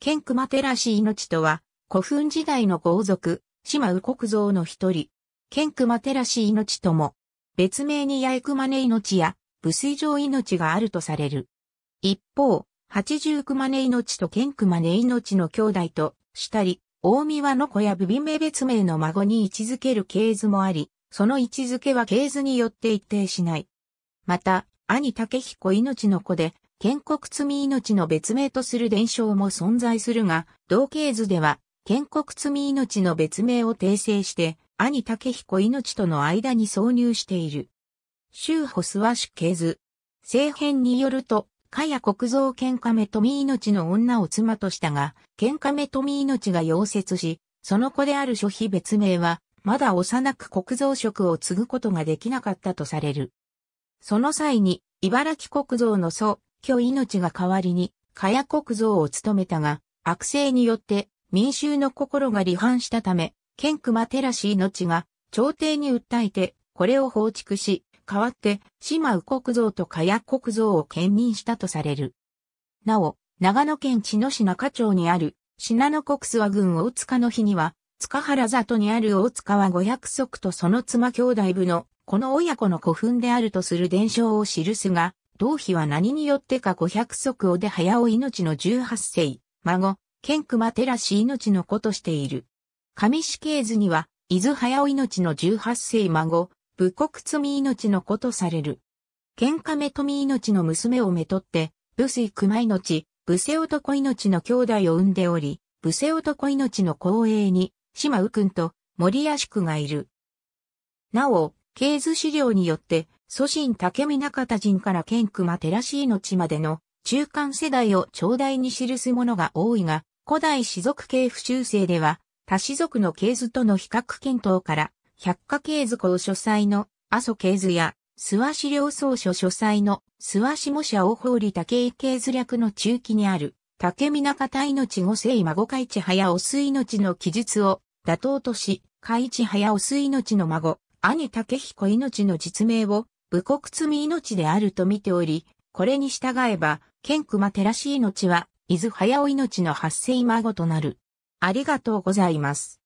ケンクマテラシ命とは、古墳時代の豪族、島右国像の一人。ケンクマテラシ命とも、別名に八重熊根命や、武水上命があるとされる。一方、八十熊根命とケンクマネ命の兄弟と、したり、大宮の子やブビメ別名の孫に位置づける系図もあり、その位置づけは系図によって一定しない。また、兄竹彦命の子で、建国罪命の別名とする伝承も存在するが、同系図では、建国罪命の別名を訂正して、兄竹彦命との間に挿入している。周保諏訪市系図。政変によると、かや国造喧嘩目富命の女を妻としたが、喧嘩目富命が溶接し、その子である諸非別名は、まだ幼く国造職を継ぐことができなかったとされる。その際に、茨城国造の祖、居命が代わりに、加谷国像を務めたが、悪性によって民衆の心が離反したため、ケンクマテラシ命が朝廷に訴えて、これを放逐し、代わって、島右国像と加谷国像を兼任したとされる。なお、長野県茅野市中町にある、信濃国諏訪郡大塚の日には、塚原里にある大塚は五百足とその妻兄弟部の、この親子の古墳であるとする伝承を記すが、同妃は何によってか五百足をで早尾命の十八世、孫、剣熊照氏命の子としている。上死刑図には、伊豆早尾命の十八世孫、武国罪命の子とされる。剣亀目富命の娘をめとって、武水熊命、武瀬男命の兄弟を産んでおり、武瀬男命の後衛に、島右君と森屋宿がいる。なお、経図資料によって、祖神竹見中田人から剣熊寺市命までの中間世代を頂戴に記すものが多いが、古代氏族系不修正では、他氏族の系図との比較検討から、百科系図校書斎の阿蘇系図や、諏訪資料総書書斎の諏訪下社大法理竹井系図略の中期にある、竹見中田命五世孫海地早おす命の記述を妥当とし、海地早おす命の孫、兄竹彦命の実名を武国罪命であると見ており、これに従えば、剣熊照らし命は、伊豆早尾命の発生孫となる。ありがとうございます。